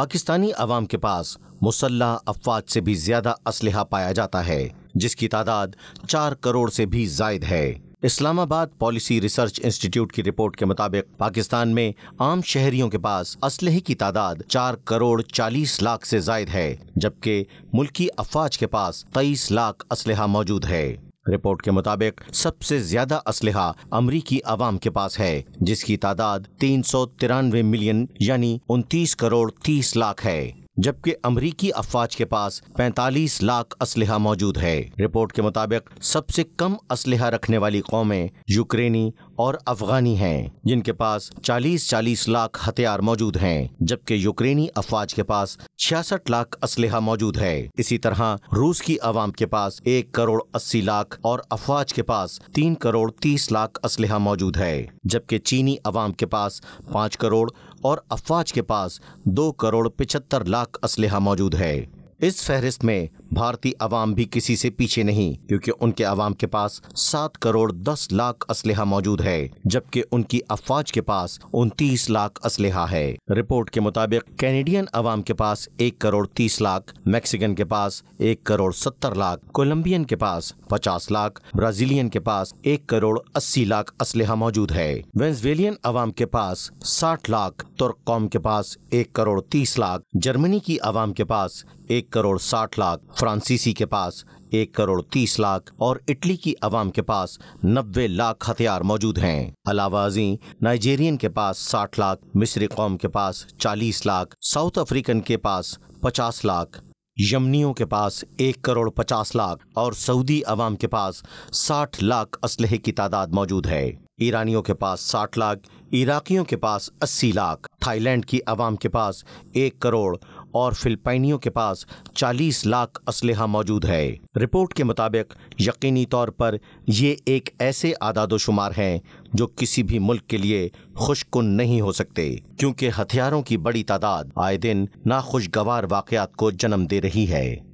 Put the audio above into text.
पाकिस्तानी अवाम के पास मुसल्ला अफवाज से भी ज्यादा असलहा पाया जाता है जिसकी तादाद चार करोड़ से भी जायद है इस्लामाबाद पॉलिसी रिसर्च इंस्टीट्यूट की रिपोर्ट के मुताबिक पाकिस्तान में आम शहरियों के पास असलहे की तादाद चार करोड़ चालीस लाख से जायद है जबकि मुल्की अफवाज के पास तेईस लाख असलहा मौजूद है रिपोर्ट के मुताबिक सबसे ज्यादा असलहा अमरीकी आवाम के पास है जिसकी तादाद तीन सौ तिरानवे मिलियन यानी उनतीस करोड़ तीस लाख है जबकि अमरीकी अफवाज के पास 45 लाख असलहा मौजूद है रिपोर्ट के मुताबिक सबसे कम असलहा रखने वाली कौमें यूक्रेनी और अफगानी हैं जिनके पास 40-40 लाख हथियार मौजूद हैं जबकि यूक्रेनी अफवाज के पास छियासठ लाख असलहा मौजूद है इसी तरह रूस की आवाम के पास एक करोड़ अस्सी लाख और अफवाज के पास तीन करोड़ तीस लाख असलहा मौजूद है जबकि चीनी आवाम के पास पाँच करोड़ और अफवाज के पास दो करोड़ पिछहत्तर लाख असलहा मौजूद है इस फहरिस्त में भारतीय अवाम भी किसी से पीछे नहीं क्योंकि उनके अवाम के पास सात करोड़ दस लाख असलहा मौजूद है जबकि उनकी अफवाज के पास उनतीस लाख असलहा है रिपोर्ट के मुताबिक कैनेडियन अवाम के पास एक करोड़ तीस लाख मैक्सिकन के पास एक करोड़ सत्तर लाख कोलम्बियन के पास पचास लाख ब्राजीलियन के पास एक करोड़ अस्सी लाख असलहा मौजूद है वेंसवेलियन अवाम के पास साठ लाख तुर्क कौम के पास एक करोड़ तीस लाख जर्मनी की अवाम के पास एक करोड़ साठ लाख फ्रांसीसी के पास एक करोड़ तीस लाख और इटली की अवाम के पास नब्बे लाख हथियार मौजूद हैं अलावा अजी नाइजेरियन के पास साठ लाख मिस्री कौम के पास चालीस लाख साउथ अफ्रीकन के पास पचास लाख यमनियों के पास एक करोड़ पचास लाख और सऊदी अवाम के पास साठ लाख असलहे की तादाद मौजूद है ईरानियों के पास साठ लाख इराकियों के पास अस्सी लाख थाईलैंड की अवाम के पास एक करोड़ और फिलिपाइनियों के पास 40 लाख असलहा मौजूद है रिपोर्ट के मुताबिक यकीनी तौर पर ये एक ऐसे आदादोशुमार हैं जो किसी भी मुल्क के लिए खुशकुन नहीं हो सकते क्योंकि हथियारों की बड़ी तादाद आए दिन नाखुशगवार वाकयात को जन्म दे रही है